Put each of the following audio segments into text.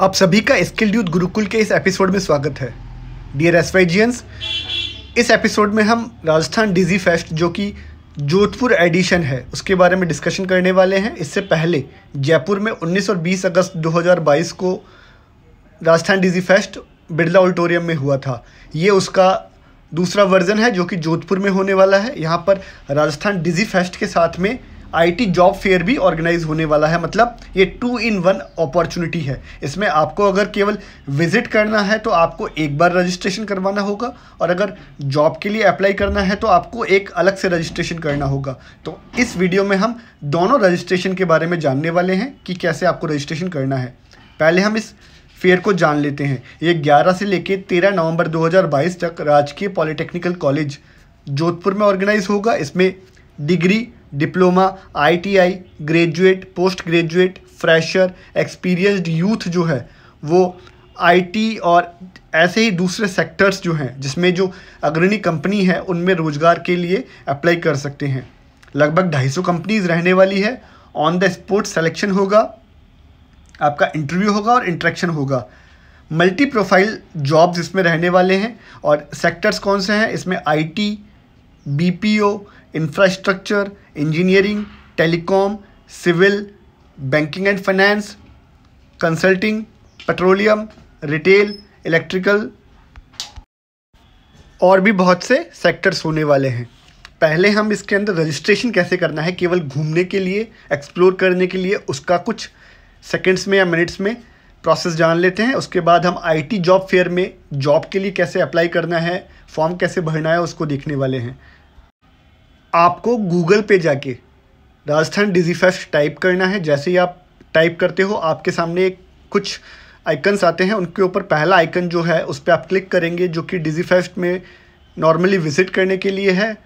आप सभी का स्किल्ड यूथ गुरुकुल के इस एपिसोड में स्वागत है डियर एसवाइजियंस इस एपिसोड में हम राजस्थान डिजी फेस्ट जो कि जोधपुर एडिशन है उसके बारे में डिस्कशन करने वाले हैं इससे पहले जयपुर में 19 और 20 अगस्त 2022 को Rajasthan Digifest Birla auditorium में हुआ था ये उसका दूसरा वर्जन है जो कि जोधपुर में होने वाला है यहाँ पर राजस्थान डिजी फेस्ट के साथ में आईटी जॉब फेयर भी ऑर्गेनाइज होने वाला है मतलब ये टू इन वन अपॉर्चुनिटी है इसमें आपको अगर केवल विजिट करना है तो आपको एक बार रजिस्ट्रेशन करवाना होगा और अगर जॉब के लिए अप्लाई करना है तो आपको एक अलग से रजिस्ट्रेशन करना होगा तो इस वीडियो में हम दोनों रजिस्ट्रेशन के बारे में जानने वाले हैं कि कैसे आपको रजिस्ट्रेशन करना है पहले हम इस फेयर को जान लेते हैं ये 11 से लेकर 13 नवंबर 2022 तक राजकीय पॉलिटेक्निकल कॉलेज जोधपुर में ऑर्गेनाइज होगा इसमें degree diploma ITI graduate post graduate fresher experienced youth जो है वो आईटी और ऐसे ही दूसरे सेक्टर्स जो हैं जिसमें जो अग्रणी कंपनी है उनमें रोज़गार के लिए अप्लाई कर सकते हैं लगभग ढाई सौ कंपनीज रहने वाली है ऑन द स्पॉट सेलेक्शन होगा आपका इंटरव्यू होगा और इंट्रैक्शन होगा मल्टी प्रोफाइल जॉब्स इसमें रहने वाले हैं और सेक्टर्स कौन से हैं इसमें IT BPO infrastructure engineering telecom civil banking and finance consulting petroleum retail electrical और भी बहुत से सेक्टर्स होने वाले हैं पहले हम इसके अंदर रजिस्ट्रेशन कैसे करना है केवल घूमने के लिए एक्सप्लोर करने के लिए उसका कुछ सेकंड्स में या मिनट्स में प्रोसेस जान लेते हैं उसके बाद हम आईटी जॉब फेयर में जॉब के लिए कैसे अप्लाई करना है फॉर्म कैसे भरना है उसको देखने वाले हैं आपको गूगल पे जाके राजस्थान डिजीफेस्ट टाइप करना है जैसे ही आप टाइप करते हो आपके सामने एक कुछ आइकन्स आते हैं उनके ऊपर पहला आइकन जो है उस पर आप क्लिक करेंगे जो कि डिजीफेस्ट में नॉर्मली विज़िट करने के लिए है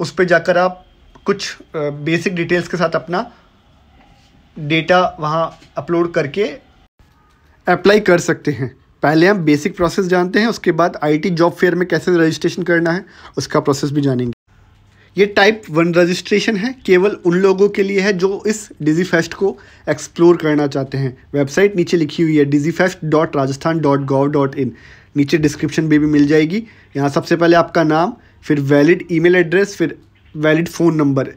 उस पर जाकर आप कुछ बेसिक डिटेल्स के साथ अपना डेटा वहाँ अपलोड करके अप्लाई कर सकते हैं पहले हम बेसिक प्रोसेस जानते हैं उसके बाद आईटी जॉब फेयर में कैसे रजिस्ट्रेशन करना है उसका प्रोसेस भी जानेंगे ये टाइप वन रजिस्ट्रेशन है केवल उन लोगों के लिए है जो इस डिजी फेस्ट को एक्सप्लोर करना चाहते हैं वेबसाइट नीचे लिखी हुई है Digifest dot Rajasthan dot gov dot in नीचे डिस्क्रिप्शन भी, भी मिल जाएगी यहाँ सबसे पहले आपका नाम फिर वैलिड ईमेल एड्रेस फिर valid phone number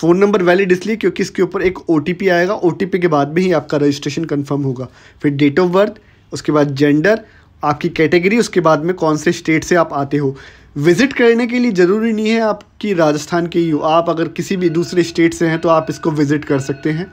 phone number valid इसलिए क्योंकि इसके ऊपर एक ओ आएगा ओ के बाद में ही आपका रजिस्ट्रेशन कन्फर्म होगा फिर डेट ऑफ बर्थ उसके बाद जेंडर आपकी कैटेगरी उसके बाद में कौन से स्टेट से आप आते हो विज़िट करने के लिए ज़रूरी नहीं है आपकी राजस्थान के यू आप अगर किसी भी दूसरे स्टेट से हैं तो आप इसको विज़िट कर सकते हैं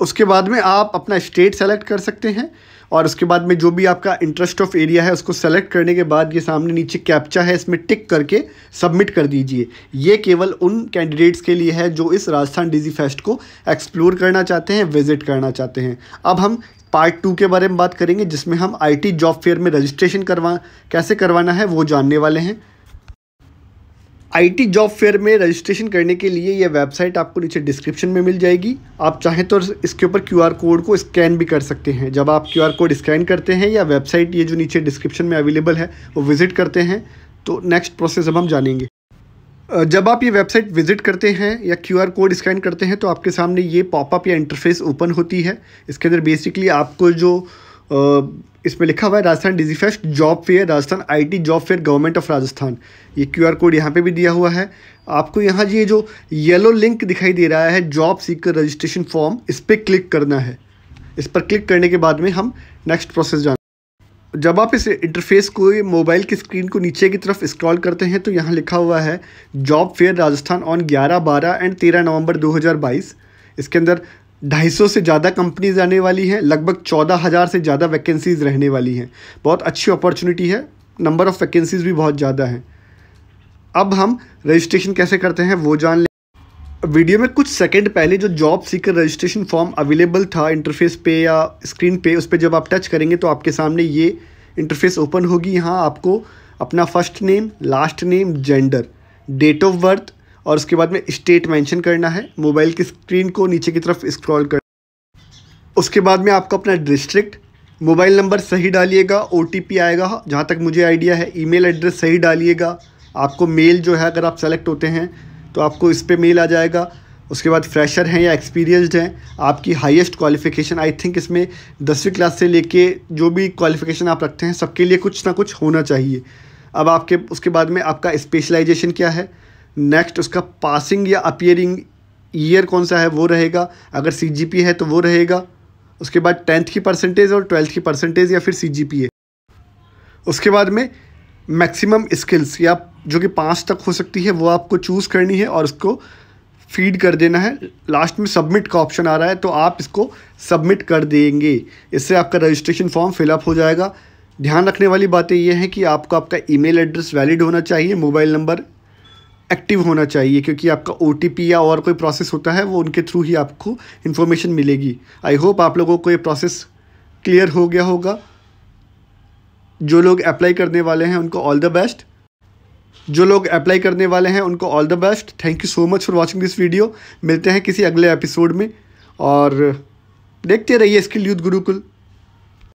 उसके बाद में आप अपना स्टेट सेलेक्ट कर सकते हैं और उसके बाद में जो भी आपका इंटरेस्ट ऑफ एरिया है उसको सेलेक्ट करने के बाद ये सामने नीचे कैप्चा है इसमें टिक करके सबमिट कर दीजिए ये केवल उन कैंडिडेट्स के लिए है जो इस राजस्थान डिजी फेस्ट को एक्सप्लोर करना चाहते हैं विजिट करना चाहते हैं अब हम पार्ट टू के बारे में बात करेंगे जिसमें हम आईटी जॉब फेयर में रजिस्ट्रेशन करवा कैसे करवाना है वो जानने वाले हैं आईटी जॉब फेयर में रजिस्ट्रेशन करने के लिए यह वेबसाइट आपको नीचे डिस्क्रिप्शन में मिल जाएगी आप चाहें तो इसके ऊपर क्यूआर कोड को स्कैन भी कर सकते हैं जब आप क्यूआर कोड स्कैन करते हैं या वेबसाइट ये जो नीचे डिस्क्रिप्शन में अवेलेबल है वो विज़िट करते हैं तो नेक्स्ट प्रोसेस अब हम जानेंगे जब आप ये वेबसाइट विजिट करते हैं या क्यू आर कोड स्कैन करते हैं तो आपके सामने ये पॉपअप या इंटरफेस ओपन होती है इसके अंदर बेसिकली आपको जो इसमें लिखा हुआ है Rajasthan Digifest job fair Rajasthan IT job fair government of Rajasthan ये क्यूआर कोड यहाँ पे भी दिया हुआ है आपको यहाँ ये जो येलो लिंक दिखाई दे रहा है जॉब सीकर रजिस्ट्रेशन फॉर्म इस पर क्लिक करना है इस पर क्लिक करने के बाद में हम नेक्स्ट प्रोसेस जान जब आप इस इंटरफेस को मोबाइल की स्क्रीन को नीचे की तरफ स्क्रॉल करते हैं तो यहाँ लिखा हुआ है job fair Rajasthan on 11, 12 and 13 November 2022 इसके अंदर 250 से ज़्यादा कंपनीज आने वाली हैं लगभग 14,000 से ज़्यादा वैकेंसीज रहने वाली हैं बहुत अच्छी अपॉर्चुनिटी है नंबर ऑफ़ वैकेंसीज भी बहुत ज़्यादा हैं अब हम रजिस्ट्रेशन कैसे करते हैं वो जान लें वीडियो में कुछ सेकंड पहले जो job seeker registration form available था इंटरफेस पे या स्क्रीन पे उस पर जब आप टच करेंगे तो आपके सामने ये इंटरफेस ओपन होगी यहाँ आपको अपना first name last name gender date of birth और उसके बाद में स्टेट मेंशन करना है मोबाइल की स्क्रीन को नीचे की तरफ स्क्रॉल कर उसके बाद में आपको अपना डिस्ट्रिक्ट मोबाइल नंबर सही डालिएगा ओ आएगा जहाँ तक मुझे आइडिया है ईमेल एड्रेस सही डालिएगा आपको मेल जो है अगर आप सेलेक्ट होते हैं तो आपको इस पर मेल आ जाएगा उसके बाद फ्रेशर हैं या एक्सपीरियंस्ड हैं आपकी हाईएस्ट क्वालिफिकेशन आई थिंक इसमें दसवीं क्लास से लेके जो भी क्वालिफिकेशन आप रखते हैं सबके लिए कुछ ना कुछ होना चाहिए अब आपके उसके बाद में आपका स्पेशलाइजेशन क्या है नेक्स्ट उसका पासिंग या अपियरिंग ईयर कौन सा है वो रहेगा अगर सी है तो वो रहेगा उसके बाद टेंथ की परसेंटेज और ट्वेल्थ की परसेंटेज या फिर सी उसके बाद में मैक्सिमम स्किल्स या जो कि पाँच तक हो सकती है वो आपको चूज़ करनी है और उसको फीड कर देना है लास्ट में सबमिट का ऑप्शन आ रहा है तो आप इसको सबमिट कर देंगे इससे आपका रजिस्ट्रेशन फॉर्म फिलअप हो जाएगा ध्यान रखने वाली बातें यह हैं कि आपको आपका ईमेल एड्रेस वैलिड होना चाहिए मोबाइल नंबर एक्टिव होना चाहिए क्योंकि आपका ओ या और कोई प्रोसेस होता है वो उनके थ्रू ही आपको इन्फॉर्मेशन मिलेगी आई होप आप लोगों को ये प्रोसेस क्लियर हो गया होगा जो लोग अप्लाई करने वाले हैं उनको ऑल द बेस्ट जो लोग अप्लाई करने वाले हैं उनको all the best thank you so much for watching this video मिलते हैं किसी अगले एपिसोड में और देखते रहिए स्किल यूथ गुरुकुल